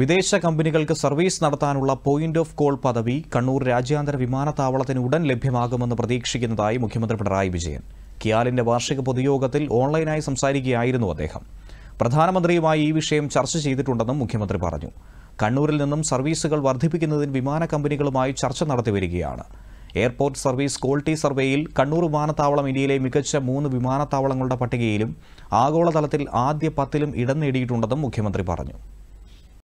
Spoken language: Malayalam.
വിദേശ കമ്പനികൾക്ക് സർവീസ് നടത്താനുള്ള പോയിന്റ് ഓഫ് കോൾ പദവി കണ്ണൂർ രാജ്യാന്തര വിമാനത്താവളത്തിന് ഉടൻ ലഭ്യമാകുമെന്ന് പ്രതീക്ഷിക്കുന്നതായി മുഖ്യമന്ത്രി പിണറായി വിജയൻ കിയാലിന്റെ വാർഷിക പൊതുയോഗത്തിൽ ഓൺലൈനായി സംസാരിക്കുകയായിരുന്നു അദ്ദേഹം പ്രധാനമന്ത്രിയുമായി ഈ വിഷയം ചർച്ച ചെയ്തിട്ടുണ്ടെന്നും മുഖ്യമന്ത്രി പറഞ്ഞു കണ്ണൂരിൽ നിന്നും സർവീസുകൾ വർദ്ധിപ്പിക്കുന്നതിന് വിമാന കമ്പനികളുമായി ചർച്ച നടത്തിവരികയാണ് എയർപോർട്ട് സർവീസ് ക്വാളിറ്റി സർവേയിൽ കണ്ണൂർ വിമാനത്താവളം ഇന്ത്യയിലെ മികച്ച മൂന്ന് വിമാനത്താവളങ്ങളുടെ പട്ടികയിലും ആഗോളതലത്തിൽ ആദ്യ പത്തിലും ഇടം നേടിയിട്ടുണ്ടെന്നും മുഖ്യമന്ത്രി പറഞ്ഞു